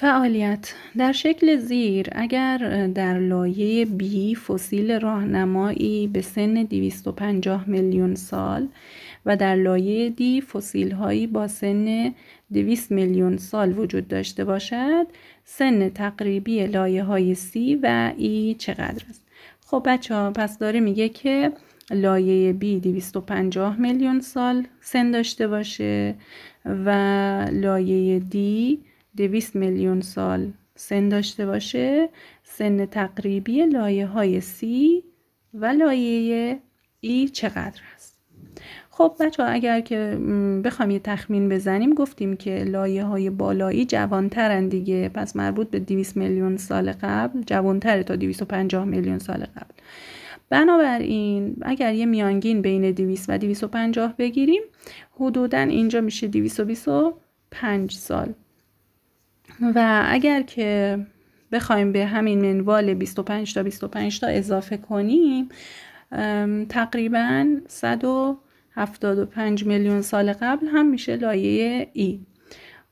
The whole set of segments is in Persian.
فعالیت در شکل زیر اگر در لایه B فسیل راهنمایی به سن 250 میلیون سال و در لایه دی فسیل هایی با سن 200 میلیون سال وجود داشته باشد سن تقریبی لایه های C و E چقدر است خب بچه ها پس داره میگه که لایه B 250 میلیون سال سن داشته باشه و لایه D دویست میلیون سال سن داشته باشه سن تقریبی لایه های سی و لایه ای e چقدر است خب بچه ها اگر که بخوام یه تخمین بزنیم گفتیم که لایه های بالایی جوانترن دیگه پس مربوط به 200 میلیون سال قبل جوانتره تا 250 میلیون سال قبل بنابراین اگر یه میانگین بین 200 و 250 بگیریم حدودا اینجا میشه 225 سال و اگر که بخوایم به همین منوال 25 تا 25 تا اضافه کنیم تقریبا 175 میلیون سال قبل هم میشه لایه ای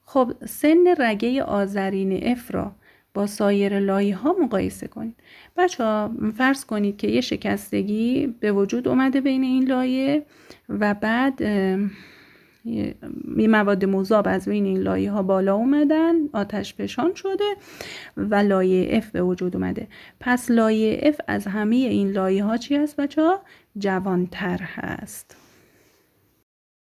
خب سن رگه آذرین افرا با سایر لایه ها مقایسه کنید بچه فرض کنید که یه شکستگی به وجود اومده بین این لایه و بعد یه مواد مذاب از بین این لایه ها بالا اومدن آتش پشان شده و لایه F به وجود اومده پس لایه F از همه این لایه ها چی هست بچه ها؟ جوانتر هست